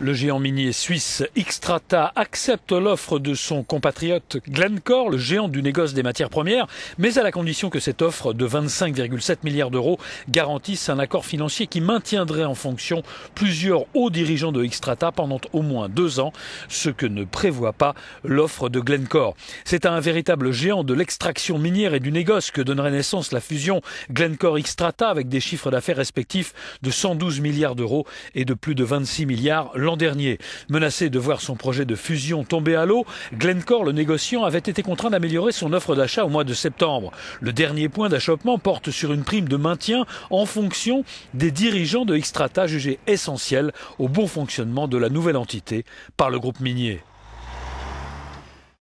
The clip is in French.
Le géant minier suisse Xtrata accepte l'offre de son compatriote Glencore, le géant du négoce des matières premières, mais à la condition que cette offre de 25,7 milliards d'euros garantisse un accord financier qui maintiendrait en fonction plusieurs hauts dirigeants de Xtrata pendant au moins deux ans, ce que ne prévoit pas l'offre de Glencore. C'est à un véritable géant de l'extraction minière et du négoce que donnerait naissance la fusion glencore xtrata avec des chiffres d'affaires respectifs de 112 milliards d'euros et de plus de 26 milliards l'an dernier. Menacé de voir son projet de fusion tomber à l'eau, Glencore, le négociant, avait été contraint d'améliorer son offre d'achat au mois de septembre. Le dernier point d'achoppement porte sur une prime de maintien en fonction des dirigeants de Xtrata jugés essentiels au bon fonctionnement de la nouvelle entité par le groupe minier.